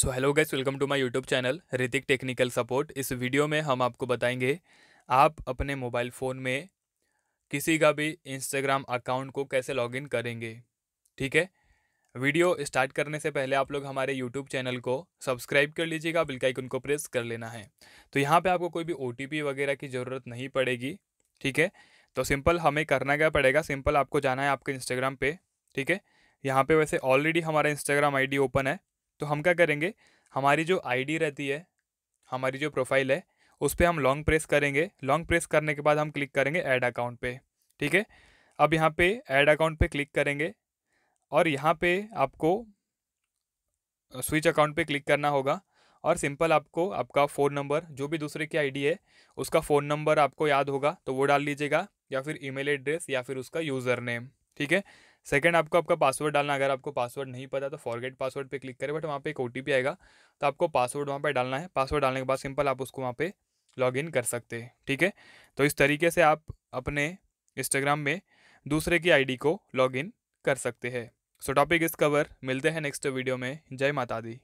so hello guys welcome to my YouTube channel Hritik technical support इस video में हम आपको बताएंगे आप अपने मोबाइल फ़ोन में किसी का भी इंस्टाग्राम अकाउंट को कैसे लॉगिन करेंगे ठीक है वीडियो स्टार्ट करने से पहले आप लोग हमारे यूट्यूब चैनल को सब्सक्राइब कर लीजिएगा बिल्कुल आइकन को प्रेस कर लेना है तो यहाँ पर आपको कोई भी ओ वगैरह की ज़रूरत नहीं पड़ेगी ठीक है तो सिंपल हमें करना क्या पड़ेगा सिंपल आपको जाना है आपके इंस्टाग्राम पे ठीक है यहाँ पर वैसे ऑलरेडी हमारा इंस्टाग्राम आई ओपन है तो हम क्या करेंगे हमारी जो आईडी रहती है हमारी जो प्रोफाइल है उस पर हम लॉन्ग प्रेस करेंगे लॉन्ग प्रेस करने के बाद हम क्लिक करेंगे ऐड अकाउंट पे ठीक है अब यहाँ पे ऐड अकाउंट पे क्लिक करेंगे और यहाँ पे आपको स्विच अकाउंट पे क्लिक करना होगा और सिंपल आपको आपका फ़ोन नंबर जो भी दूसरे की आईडी है उसका फ़ोन नंबर आपको याद होगा तो वो डाल लीजिएगा या फिर ईमेल एड्रेस या फिर उसका यूज़र नेम ठीक है सेकंड आपको आपका पासवर्ड डालना अगर आपको पासवर्ड नहीं पता तो फॉरगेट पासवर्ड पे क्लिक करें बट वहाँ पे एक ओ आएगा तो आपको पासवर्ड वहाँ पे डालना है पासवर्ड डालने के बाद सिंपल आप उसको वहाँ पे लॉग इन कर सकते हैं ठीक है तो इस तरीके से आप अपने इंस्टाग्राम में दूसरे की आईडी को लॉग इन कर सकते हैं सो टॉपिक इस कवर मिलते हैं नेक्स्ट वीडियो में जय माता दी